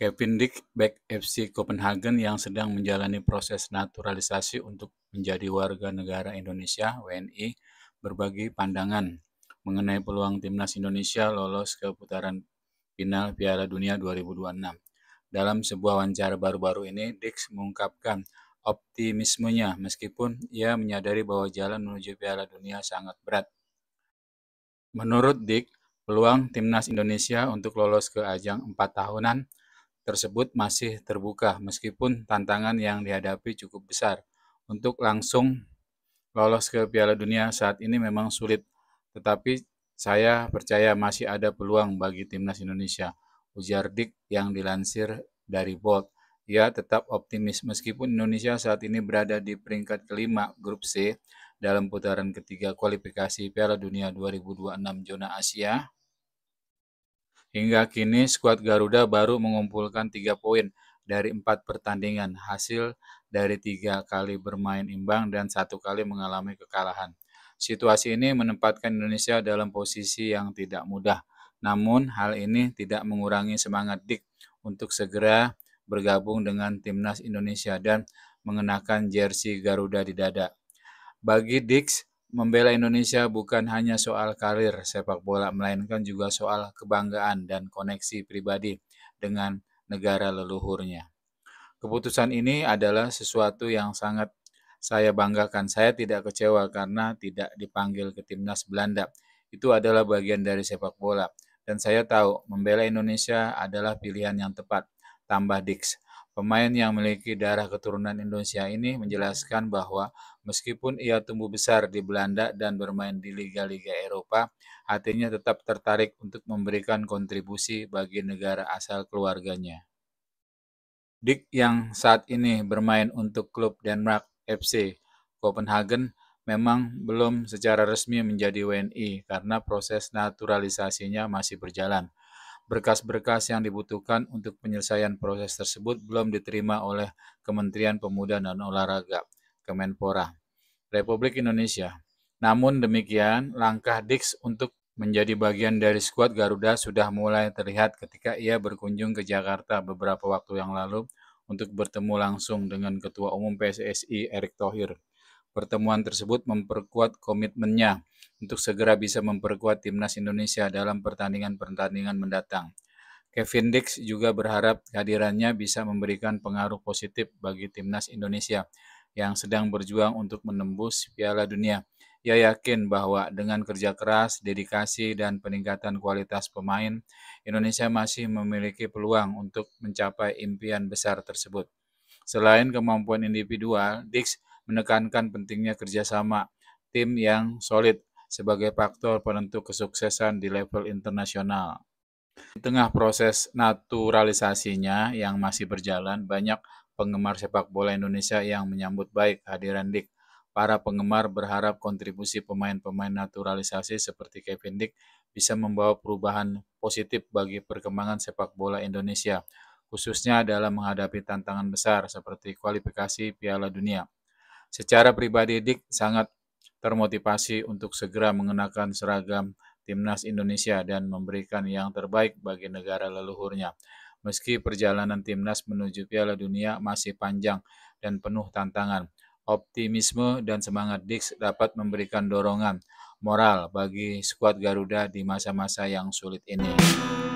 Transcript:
Kevin Dick back FC Copenhagen yang sedang menjalani proses naturalisasi untuk menjadi warga negara Indonesia WNI berbagi pandangan mengenai peluang timnas Indonesia lolos ke putaran final Piala Dunia 2026. Dalam sebuah wawancara baru-baru ini, Dix mengungkapkan optimismenya meskipun ia menyadari bahwa jalan menuju Piala Dunia sangat berat. Menurut Dick, peluang timnas Indonesia untuk lolos ke ajang 4 tahunan tersebut masih terbuka meskipun tantangan yang dihadapi cukup besar. Untuk langsung lolos ke Piala Dunia saat ini memang sulit, tetapi saya percaya masih ada peluang bagi timnas Indonesia. Ujar Dik yang dilansir dari Bolt. Ia tetap optimis meskipun Indonesia saat ini berada di peringkat kelima grup C dalam putaran ketiga kualifikasi Piala Dunia 2026 zona Asia. Hingga kini, skuad Garuda baru mengumpulkan tiga poin dari empat pertandingan, hasil dari tiga kali bermain imbang dan satu kali mengalami kekalahan. Situasi ini menempatkan Indonesia dalam posisi yang tidak mudah. Namun, hal ini tidak mengurangi semangat Dik untuk segera bergabung dengan timnas Indonesia dan mengenakan jersey Garuda di dada. Bagi Dix, membela Indonesia bukan hanya soal karir sepak bola, melainkan juga soal kebanggaan dan koneksi pribadi dengan negara leluhurnya. Keputusan ini adalah sesuatu yang sangat saya banggakan. Saya tidak kecewa karena tidak dipanggil ke timnas Belanda. Itu adalah bagian dari sepak bola. Dan saya tahu membela Indonesia adalah pilihan yang tepat. Tambah Dix. Pemain yang memiliki darah keturunan Indonesia ini menjelaskan bahwa meskipun ia tumbuh besar di Belanda dan bermain di liga-liga Eropa, hatinya tetap tertarik untuk memberikan kontribusi bagi negara asal keluarganya. Dick yang saat ini bermain untuk klub Denmark FC Copenhagen memang belum secara resmi menjadi WNI karena proses naturalisasinya masih berjalan berkas-berkas yang dibutuhkan untuk penyelesaian proses tersebut belum diterima oleh Kementerian Pemuda dan Olahraga Kemenpora Republik Indonesia. Namun demikian, langkah Dix untuk menjadi bagian dari skuad Garuda sudah mulai terlihat ketika ia berkunjung ke Jakarta beberapa waktu yang lalu untuk bertemu langsung dengan Ketua Umum PSSI Erick Thohir. Pertemuan tersebut memperkuat komitmennya untuk segera bisa memperkuat timnas Indonesia dalam pertandingan-pertandingan mendatang. Kevin Dix juga berharap kehadirannya bisa memberikan pengaruh positif bagi timnas Indonesia yang sedang berjuang untuk menembus Piala Dunia. Ia yakin bahwa dengan kerja keras, dedikasi, dan peningkatan kualitas pemain, Indonesia masih memiliki peluang untuk mencapai impian besar tersebut. Selain kemampuan individual, Dix menekankan pentingnya kerjasama tim yang solid sebagai faktor penentu kesuksesan di level internasional. Di tengah proses naturalisasinya yang masih berjalan, banyak penggemar sepak bola Indonesia yang menyambut baik kehadiran Dick. Para penggemar berharap kontribusi pemain-pemain naturalisasi seperti Kevin Dick bisa membawa perubahan positif bagi perkembangan sepak bola Indonesia, khususnya dalam menghadapi tantangan besar seperti kualifikasi Piala Dunia. Secara pribadi Dick sangat termotivasi untuk segera mengenakan seragam timnas Indonesia dan memberikan yang terbaik bagi negara leluhurnya. Meski perjalanan timnas menuju Piala Dunia masih panjang dan penuh tantangan, optimisme dan semangat Dix dapat memberikan dorongan moral bagi skuad Garuda di masa-masa yang sulit ini.